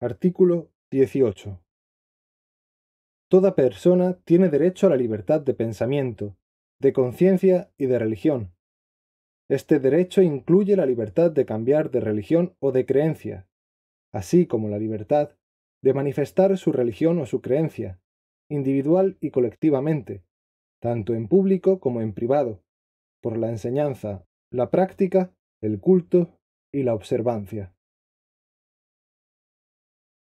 Artículo 18. Toda persona tiene derecho a la libertad de pensamiento, de conciencia y de religión. Este derecho incluye la libertad de cambiar de religión o de creencia, así como la libertad de manifestar su religión o su creencia, individual y colectivamente, tanto en público como en privado, por la enseñanza, la práctica, el culto y la observancia.